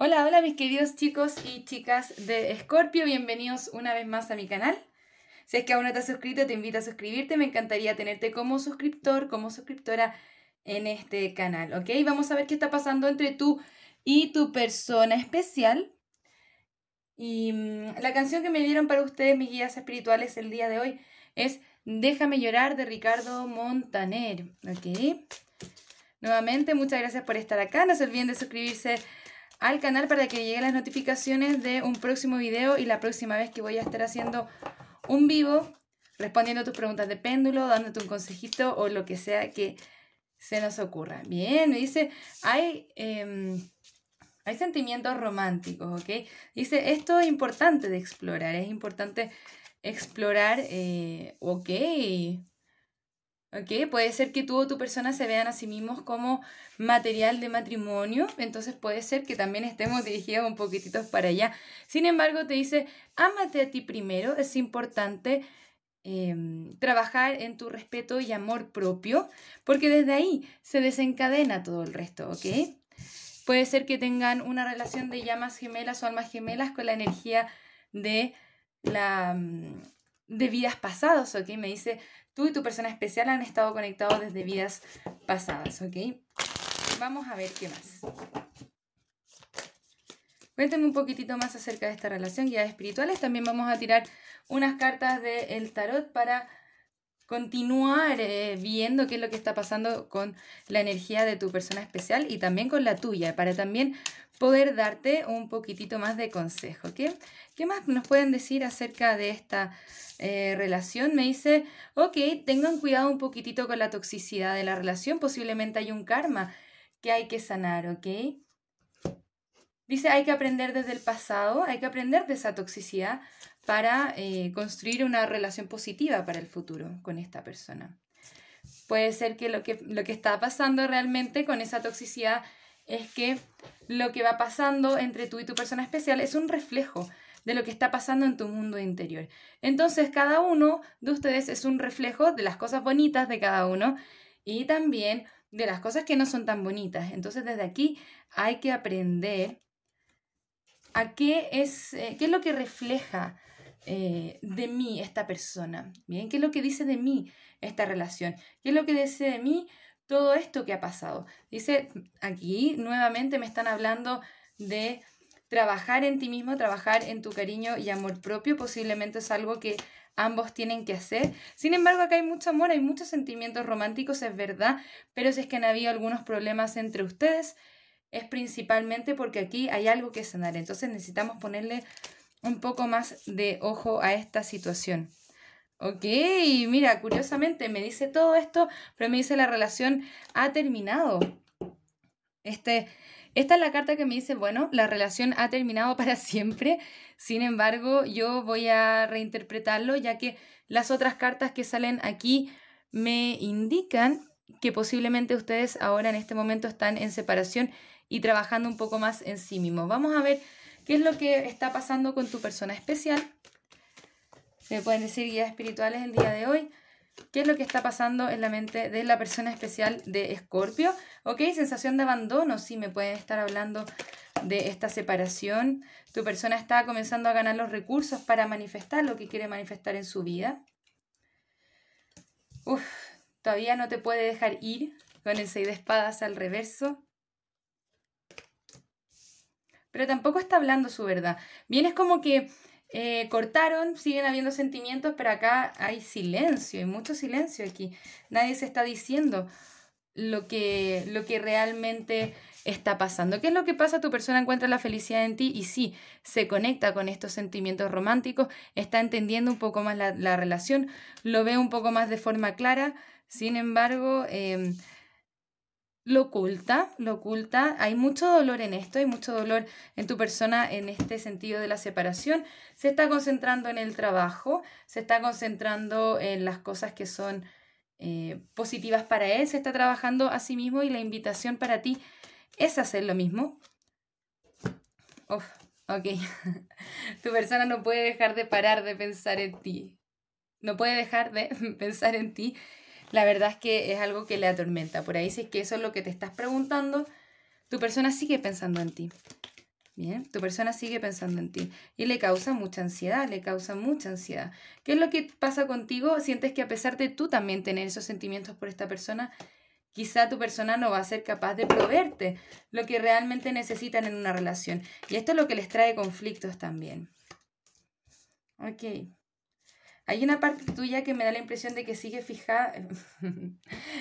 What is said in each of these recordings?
Hola, hola mis queridos chicos y chicas de Scorpio, bienvenidos una vez más a mi canal. Si es que aún no te has suscrito, te invito a suscribirte, me encantaría tenerte como suscriptor, como suscriptora en este canal, ¿ok? Vamos a ver qué está pasando entre tú y tu persona especial. Y mm, la canción que me dieron para ustedes, mis guías espirituales, el día de hoy es Déjame llorar de Ricardo Montaner, ¿ok? Nuevamente, muchas gracias por estar acá. No se olviden de suscribirse al canal para que lleguen las notificaciones de un próximo video y la próxima vez que voy a estar haciendo un vivo respondiendo tus preguntas de péndulo, dándote un consejito o lo que sea que se nos ocurra. Bien, me dice, hay, em, hay sentimientos románticos, ¿ok? Dice, esto es importante de explorar, es importante explorar, eh, ok, ¿ok? Puede ser que tú o tu persona se vean a sí mismos como material de matrimonio, entonces puede ser que también estemos dirigidos un poquitito para allá. Sin embargo, te dice, ámate a ti primero, es importante em, trabajar en tu respeto y amor propio, porque desde ahí se desencadena todo el resto, ¿ok? Puede ser que tengan una relación de llamas gemelas o almas gemelas con la energía de la mm, de vidas pasadas, ¿ok? Me dice, Tú y tu persona especial han estado conectados desde vidas pasadas, ¿ok? Vamos a ver qué más. Cuéntame un poquitito más acerca de esta relación, guías espirituales. También vamos a tirar unas cartas del tarot para continuar eh, viendo qué es lo que está pasando con la energía de tu persona especial y también con la tuya, para también poder darte un poquitito más de consejo. ¿ok? ¿Qué más nos pueden decir acerca de esta eh, relación? Me dice, ok, tengan cuidado un poquitito con la toxicidad de la relación, posiblemente hay un karma que hay que sanar, ¿ok? Dice, hay que aprender desde el pasado, hay que aprender de esa toxicidad para eh, construir una relación positiva para el futuro con esta persona. Puede ser que lo que, lo que está pasando realmente con esa toxicidad es que lo que va pasando entre tú y tu persona especial es un reflejo de lo que está pasando en tu mundo interior. Entonces, cada uno de ustedes es un reflejo de las cosas bonitas de cada uno y también de las cosas que no son tan bonitas. Entonces, desde aquí hay que aprender a qué es, eh, qué es lo que refleja eh, de mí esta persona, ¿bien? ¿Qué es lo que dice de mí esta relación? ¿Qué es lo que dice de mí todo esto que ha pasado. Dice, aquí nuevamente me están hablando de trabajar en ti mismo, trabajar en tu cariño y amor propio, posiblemente es algo que ambos tienen que hacer. Sin embargo, acá hay mucho amor, hay muchos sentimientos románticos, es verdad, pero si es que han habido algunos problemas entre ustedes, es principalmente porque aquí hay algo que sanar. Entonces necesitamos ponerle un poco más de ojo a esta situación. Ok, mira, curiosamente me dice todo esto, pero me dice la relación ha terminado. Este, esta es la carta que me dice, bueno, la relación ha terminado para siempre. Sin embargo, yo voy a reinterpretarlo ya que las otras cartas que salen aquí me indican que posiblemente ustedes ahora en este momento están en separación y trabajando un poco más en sí mismo. Vamos a ver qué es lo que está pasando con tu persona especial me pueden decir guías espirituales el día de hoy, qué es lo que está pasando en la mente de la persona especial de Escorpio. Ok, sensación de abandono, sí, me pueden estar hablando de esta separación. Tu persona está comenzando a ganar los recursos para manifestar lo que quiere manifestar en su vida. Uf, todavía no te puede dejar ir con el 6 de espadas al reverso. Pero tampoco está hablando su verdad. Bien, es como que eh, cortaron, siguen habiendo sentimientos, pero acá hay silencio, hay mucho silencio aquí. Nadie se está diciendo lo que, lo que realmente está pasando. ¿Qué es lo que pasa? Tu persona encuentra la felicidad en ti y sí, se conecta con estos sentimientos románticos, está entendiendo un poco más la, relación, lo ve un poco más de forma clara, sin embargo... Em, lo oculta, lo oculta. Hay mucho dolor en esto, hay mucho dolor en tu persona en este sentido de la separación. Se está concentrando en el trabajo, se está concentrando en las cosas que son eh, positivas para él, se está trabajando a sí mismo y la invitación para ti es hacer lo mismo. Uf, ok. tu persona no puede dejar de parar de pensar en ti. No puede dejar de pensar en ti la verdad es que es algo que le atormenta. Por ahí, si es que eso es lo que te estás preguntando, tu persona sigue pensando en ti. Bien, tu persona sigue pensando en ti y le causa mucha ansiedad, le causa mucha ansiedad. ¿Qué es lo que pasa contigo? Sientes que a pesar de tú también tener esos sentimientos por esta persona, quizá tu persona no va a ser capaz de proveerte lo que realmente necesitan en una relación. Y esto es lo que les trae conflictos también. Ok. Hay una parte tuya que me da la impresión de que sigue fijada,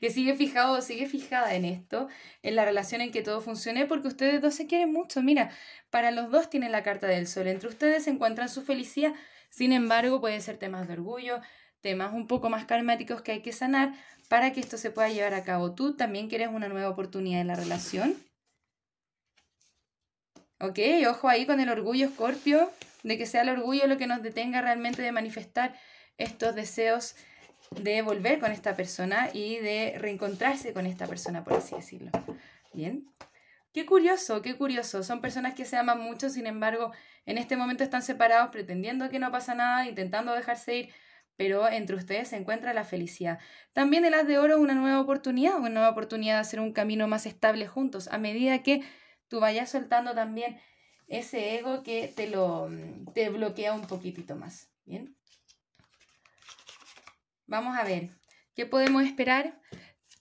que sigue sigue fijada en esto, en la relación en que todo funcione, porque ustedes dos se quieren mucho. Mira, para los dos tienen la carta del sol. Entre ustedes encuentran su felicidad. Sin embargo, pueden ser temas de orgullo, temas un poco más karmáticos que hay que sanar para que esto se pueda llevar a cabo. Tú también quieres una nueva oportunidad en la relación ¿Ok? Ojo ahí con el orgullo, Scorpio, de que sea el orgullo lo que nos detenga realmente de manifestar estos deseos de volver con esta persona y de reencontrarse con esta persona, por así decirlo. Bien. Qué curioso, qué curioso. Son personas que se aman mucho, sin embargo, en este momento están separados, pretendiendo que no pasa nada, intentando dejarse ir, pero entre ustedes se encuentra la felicidad. También el as de oro una nueva oportunidad, una nueva oportunidad de hacer un camino más estable juntos, a medida que tú vayas soltando también ese ego que te lo mm, te bloquea un poquitito más. Bien. Vamos a ver qué podemos esperar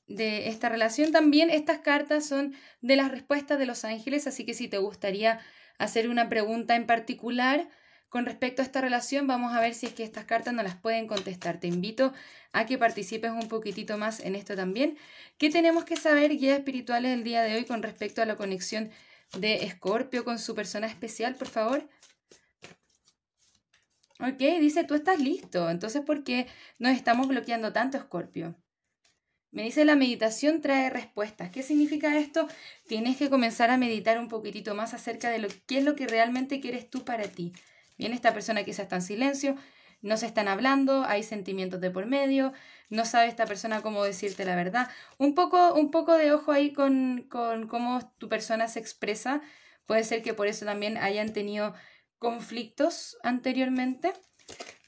de esta relación. También estas cartas son de las respuestas de los ángeles, así que si te gustaría hacer una pregunta en particular, con respecto a esta relación, vamos a ver si es que estas cartas no las pueden contestar. Te invito a que participes un poquitito más en esto también. ¿Qué tenemos que saber, guías espirituales, el día de hoy con respecto a la conexión de Escorpio con su persona especial, por favor? Ok, dice, tú estás listo. Entonces, ¿por qué nos estamos bloqueando tanto, Escorpio? Me dice, la meditación trae respuestas. ¿Qué significa esto? Tienes que comenzar a meditar un poquitito más acerca de lo, qué es lo que realmente quieres tú para ti. Bien, esta persona quizás está en silencio, no se están hablando, hay sentimientos de por medio, no sabe esta persona cómo decirte la verdad. Un poco, un poco de ojo ahí con, con cómo tu persona se expresa. Puede ser que por eso también hayan tenido conflictos anteriormente.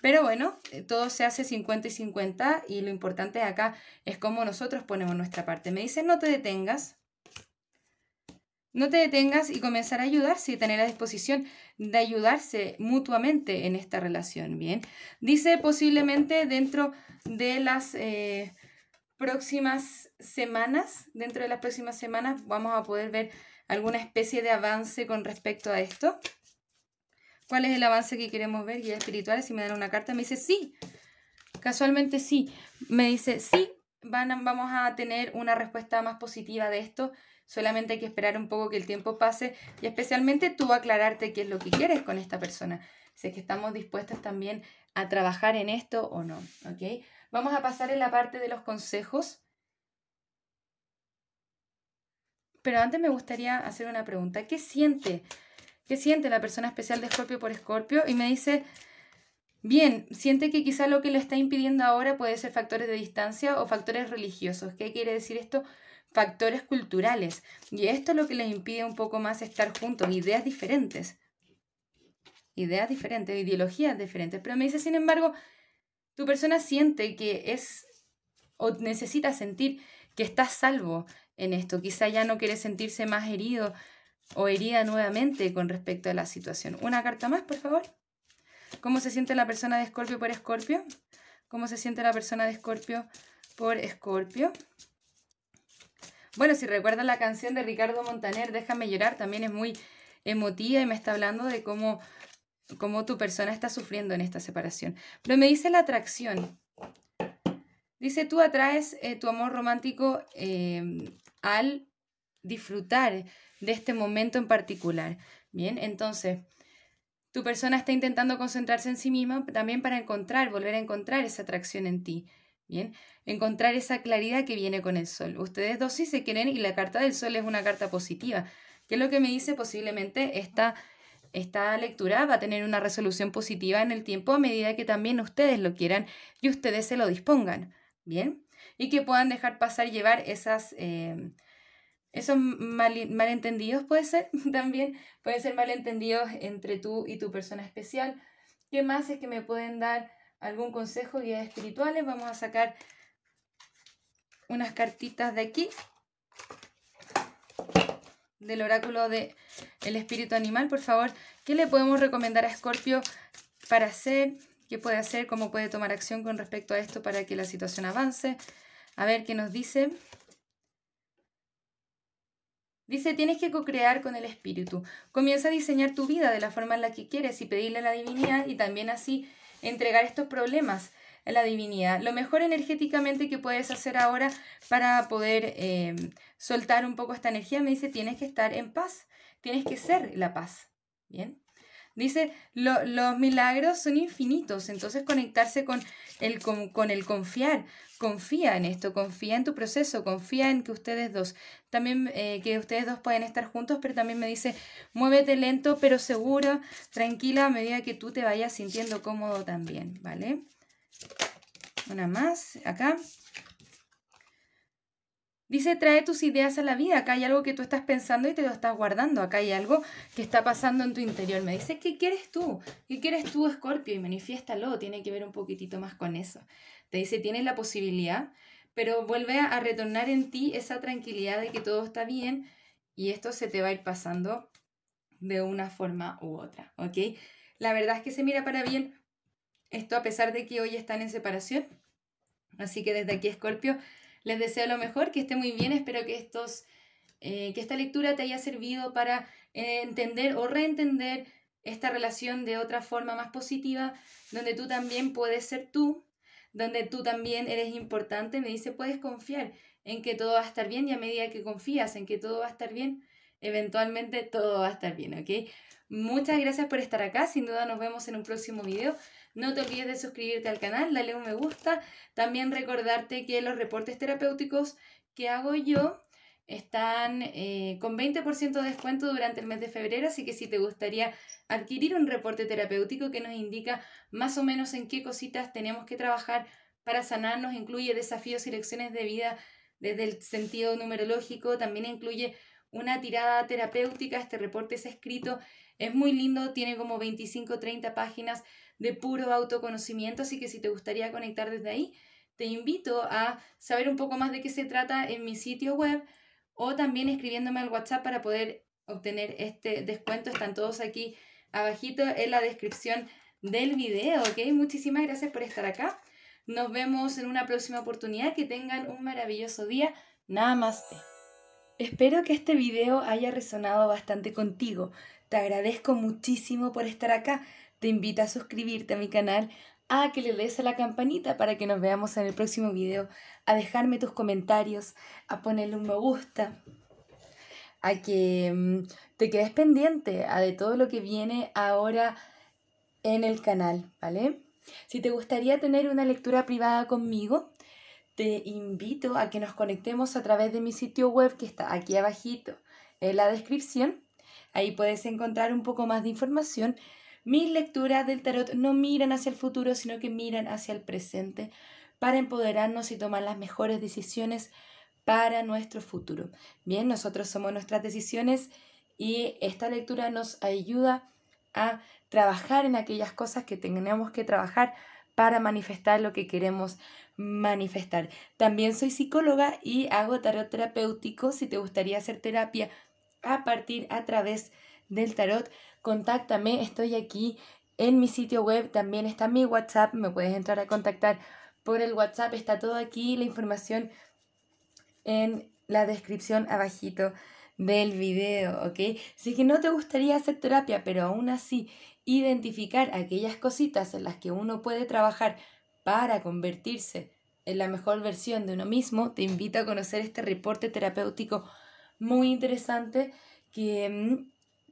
Pero bueno, eh, todo se hace 50 y 50 y lo importante acá es cómo nosotros ponemos nuestra parte. Me dice, no te detengas, no te detengas y comenzar a ayudarse y tener a disposición de ayudarse mutuamente en esta relación, ¿bien? Dice posiblemente dentro de las eh, próximas semanas, dentro de las próximas semanas vamos a poder ver alguna especie de avance con respecto a esto. ¿Cuál es el avance que queremos ver? Guía espiritual, si me dan una carta, me dice sí, casualmente sí. Me dice sí, van vamos a tener una respuesta más positiva de esto Solamente hay que esperar un poco que el tiempo pase y especialmente tú aclararte qué es lo que quieres con esta persona. Si es que estamos dispuestos también a trabajar en esto o no, ¿ok? Vamos a pasar en la parte de los consejos. Pero antes me gustaría hacer una pregunta. ¿Qué siente? ¿Qué siente la persona especial de Escorpio por Escorpio? Y me dice, bien, siente que quizá lo que le está impidiendo ahora puede ser factores de distancia o factores religiosos. ¿Qué quiere decir esto? factores culturales. Y esto es lo que les impide un poco más estar juntos, ideas diferentes. Ideas diferentes, ideologías diferentes. Pero me dice, sin embargo, tu persona siente que es o necesita sentir que está salvo en esto. Quizá ya no quiere sentirse más herido o herida nuevamente con respecto a la situación. Una carta más, por favor. ¿Cómo se siente la persona de Escorpio por Escorpio? ¿Cómo se siente la persona de Escorpio por Escorpio? Bueno, si recuerdan la canción de Ricardo Montaner, Déjame llorar, también es muy emotiva y me está hablando de cómo, cómo tu persona está sufriendo en esta separación. Pero me dice la atracción. Dice, tú atraes eh, tu amor romántico eh, al disfrutar de este momento en particular. Bien, entonces, tu persona está intentando concentrarse en sí misma también para encontrar, volver a encontrar esa atracción en ti. Bien, encontrar esa claridad que viene con el sol. Ustedes dos sí se quieren y la carta del sol es una carta positiva, que es lo que me dice posiblemente esta, esta lectura va a tener una resolución positiva en el tiempo a medida que también ustedes lo quieran y ustedes se lo dispongan. Bien, y que puedan dejar pasar, llevar esas... Eh, esos malentendidos puede ser también, puede ser malentendidos entre tú y tu persona especial. ¿Qué más es que me pueden dar? algún consejo, guías espirituales. Vamos a sacar unas cartitas de aquí, del oráculo del espíritu animal. Por favor, ¿qué le podemos recomendar a Scorpio para hacer? ¿Qué puede hacer? ¿Cómo puede tomar acción con respecto a esto para que la situación avance? A ver qué nos dice. Dice, tienes que co-crear con el espíritu. Comienza a diseñar tu vida de la forma en la que quieres y pedirle a la divinidad y también así entregar estos problemas a la divinidad. Lo mejor energéticamente que puedes hacer ahora para poder em, soltar un poco esta energía, me dice, tienes que estar en paz, tienes que ser la paz. Bien. Dice, los milagros son infinitos, entonces conectarse con el, con el confiar, confía en esto, confía en tu proceso, confía en que ustedes dos, también eh, que ustedes dos pueden estar juntos, pero también me dice, muévete lento pero seguro, tranquila a medida que tú te vayas sintiendo cómodo también, ¿vale? Una más, acá. Dice, trae tus ideas a la vida. Acá hay algo que tú estás pensando y te lo estás guardando. Acá hay algo que está pasando en tu interior. Me dice, ¿qué quieres tú? ¿Qué quieres tú, Scorpio? Y manifiéstalo. Tiene que ver un poquitito más con eso te dice tienes la posibilidad, pero vuelve a retornar en ti esa tranquilidad de que todo está bien y esto se te va a ir pasando de una forma u otra, ¿ok? La verdad es que se mira para bien esto a pesar de que hoy están en separación. Así que desde aquí, Scorpio, les deseo lo mejor, que esté muy bien, espero que estos... Eh, que esta lectura te haya servido para eh, entender o reentender esta relación de otra forma más positiva, donde tú también puedes ser tú, donde tú también eres importante, me dice, puedes confiar en que todo va a estar bien y a medida que confías en que todo va a estar bien, eventualmente todo va a estar bien, ¿ok? Muchas gracias por estar acá, sin duda nos vemos en un próximo video. No te olvides de suscribirte al canal, dale un me gusta, también recordarte que los reportes terapéuticos que hago yo están eh, con 20% de descuento durante el mes de febrero, así que si te gustaría adquirir un reporte terapéutico que nos indica más o menos en qué cositas tenemos que trabajar para sanarnos, incluye desafíos y lecciones de vida desde el sentido numerológico, también incluye una tirada terapéutica, este reporte es escrito, es muy lindo, tiene como 25 o 30 páginas de puro autoconocimiento, así que si te gustaría conectar desde ahí, te invito a saber un poco más de qué se trata en mi sitio web o también escribiéndome al WhatsApp para poder obtener este descuento. Están todos aquí abajito en la descripción del video, ¿ok? Muchísimas gracias por estar acá. Nos vemos en una próxima oportunidad. Que tengan un maravilloso día. Nada Namaste. Espero que este video haya resonado bastante contigo. Te agradezco muchísimo por estar acá. Te invito a suscribirte a mi canal, a que le des a la campanita para que nos veamos en el próximo video, a dejarme tus comentarios, a ponerle un me gusta, a que mm, te quedes pendiente a de todo lo que viene ahora en el canal, ¿vale? Si te gustaría tener una lectura privada conmigo, te invito a que nos conectemos a través de mi sitio web que está aquí abajito en la descripción. Ahí puedes encontrar un poco más de información mis lecturas del tarot no miran hacia el futuro, sino que miran hacia el presente para empoderarnos y tomar las mejores decisiones para nuestro futuro. Bien, nosotros somos nuestras decisiones y esta lectura nos ayuda a trabajar en aquellas cosas que tenemos que trabajar para manifestar lo que queremos manifestar. También soy psicóloga y hago tarot terapéutico si te gustaría hacer terapia a partir a través de del tarot, contáctame, estoy aquí en mi sitio web, también está mi WhatsApp, me puedes entrar a contactar por el WhatsApp, está todo aquí, la información en la descripción abajito del video, ¿ok? Si es que no te gustaría hacer terapia, pero aún así identificar aquellas cositas en las que uno puede trabajar para convertirse en la mejor versión de uno mismo, te invito a conocer este reporte terapéutico muy interesante que mm,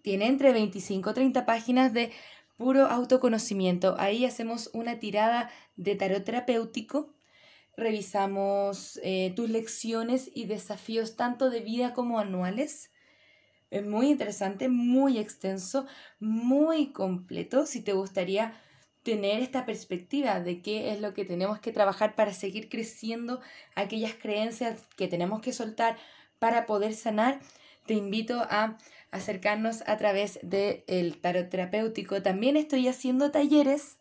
tiene entre 25 y 30 páginas de puro autoconocimiento. Ahí hacemos una tirada de tarot terapéutico, revisamos eh, tus lecciones y desafíos tanto de vida como anuales. Es muy interesante, muy extenso, muy completo. Si te gustaría tener esta perspectiva de qué es lo que tenemos que trabajar para seguir creciendo, aquellas creencias que tenemos que soltar para poder sanar, te invito a acercarnos a través del tarot terapéutico. También estoy haciendo talleres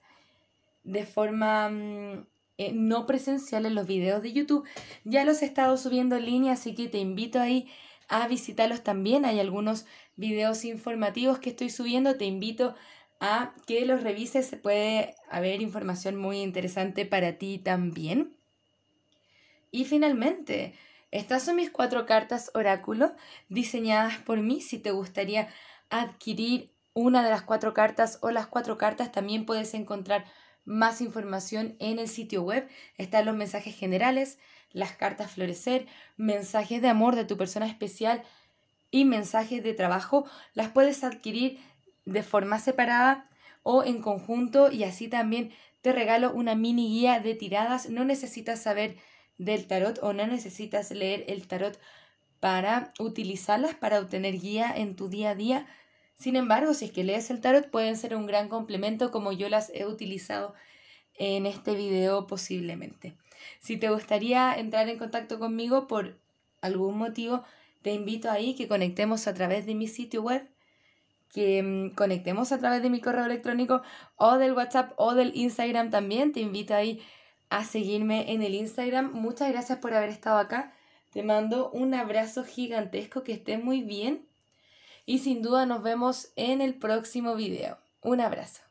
de forma mm, eh, no presencial en los videos de YouTube. Ya los he estado subiendo en línea, así que te invito ahí a visitarlos también. Hay algunos videos informativos que estoy subiendo, te invito a que los revises, puede haber información muy interesante para ti también. Y finalmente, estas son mis cuatro cartas oráculo diseñadas por mí. Si te gustaría adquirir una de las cuatro cartas o las cuatro cartas, también puedes encontrar más información en el sitio web. Están los mensajes generales, las cartas florecer, mensajes de amor de tu persona especial y mensajes de trabajo. Las puedes adquirir de forma separada o en conjunto y así también te regalo una mini guía de tiradas. No necesitas saber del tarot o no necesitas leer el tarot para utilizarlas, para obtener guía en tu día a día. Sin embargo, si es que lees el tarot, pueden ser un gran complemento como yo las he utilizado en este video posiblemente. Si te gustaría entrar en contacto conmigo por algún motivo, te invito ahí que conectemos a través de mi sitio web, que mm, conectemos a través de mi correo electrónico o del WhatsApp o del Instagram también. Te invito ahí a seguirme en el Instagram. Muchas gracias por haber estado acá. Te mando un abrazo gigantesco, que estés muy bien y sin duda nos vemos en el próximo video. Un abrazo.